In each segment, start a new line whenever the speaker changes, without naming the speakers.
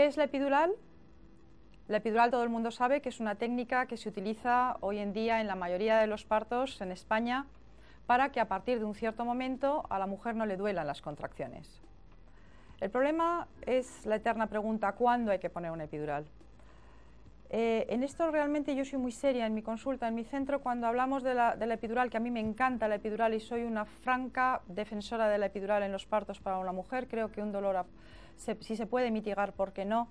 ¿Qué es la epidural? La epidural todo el mundo sabe que es una técnica que se utiliza hoy en día en la mayoría de los partos en España para que a partir de un cierto momento a la mujer no le duelan las contracciones. El problema es la eterna pregunta ¿cuándo hay que poner una epidural? Eh, en esto realmente yo soy muy seria en mi consulta, en mi centro, cuando hablamos de la, epidural, que a mí me encanta la epidural y soy una franca defensora de la epidural en los partos para una mujer, creo que un dolor si se puede mitigar, ¿por qué no?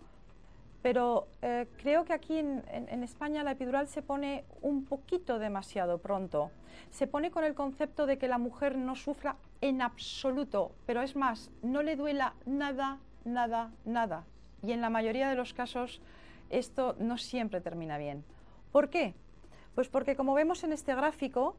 Pero eh, creo que aquí en, España la epidural se pone un poquito demasiado pronto. Se pone con el concepto de que la mujer no sufra en absoluto, pero es más, no le duela nada, nada, nada. Y en la mayoría de los casos esto no siempre termina bien. ¿Por qué? Pues porque como vemos en este gráfico,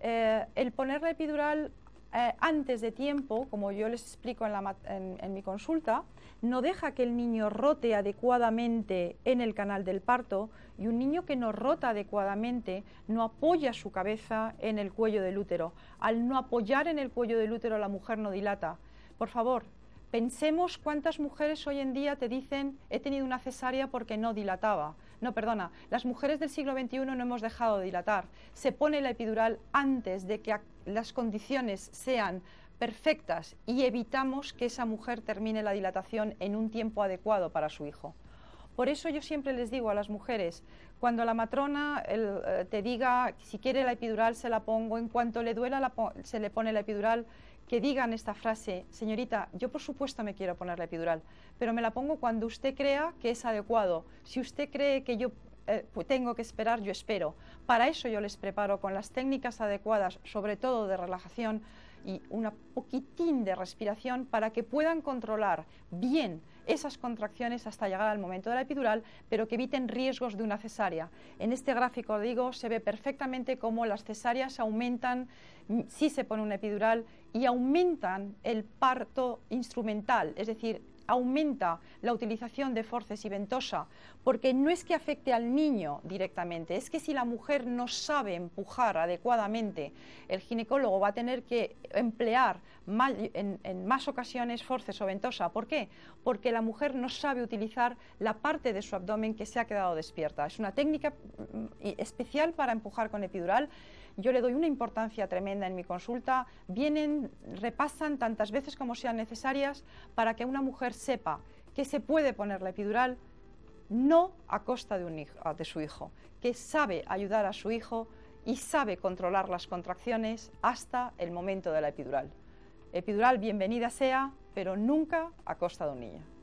eh, el poner la epidural eh, antes de tiempo, como yo les explico en, en mi consulta, no deja que el niño rote adecuadamente en el canal del parto y un niño que no rota adecuadamente no apoya su cabeza en el cuello del útero. Al no apoyar en el cuello del útero la mujer no dilata. Por favor, Pensemos cuántas mujeres hoy en día te dicen he tenido una cesárea porque no dilataba. No, perdona, las mujeres del siglo XXI no hemos dejado de dilatar. Se pone la epidural antes de que las condiciones sean perfectas y evitamos que esa mujer termine la dilatación en un tiempo adecuado para su hijo. Por eso yo siempre les digo a las mujeres, cuando la matrona eh, te diga, si quiere la epidural se la pongo, en cuanto le duela se le pone la epidural, que digan esta frase, señorita, yo por supuesto me quiero poner la epidural, pero me la pongo cuando usted crea que es adecuado. Si usted cree que yo eh, pues tengo que esperar, yo espero. Para eso yo les preparo con las técnicas adecuadas, sobre todo de relajación, y un poquitín de respiración para que puedan controlar bien esas contracciones hasta llegar al momento de la epidural, pero que eviten riesgos de una cesárea. En este gráfico, digo, se ve perfectamente cómo las cesáreas aumentan mm, si se pone una epidural y aumentan el parto instrumental, es decir, aumenta la utilización de forces y ventosa, porque no es que afecte al niño directamente, es que si la mujer no sabe empujar adecuadamente, el ginecólogo va a tener que emplear en, más ocasiones forces o ventosa. ¿Por qué? Porque la mujer no sabe utilizar la parte de su abdomen que se ha quedado despierta. Es una técnica mm, especial para empujar con epidural yo le doy una importancia tremenda en mi consulta. Vienen, repasan tantas veces como sean necesarias para que una mujer sepa que se puede poner la epidural no a costa ah, de, su hijo, que sabe ayudar a su hijo y sabe controlar las contracciones hasta el momento de la epidural. Epidural bienvenida sea, pero nunca a costa de un niño.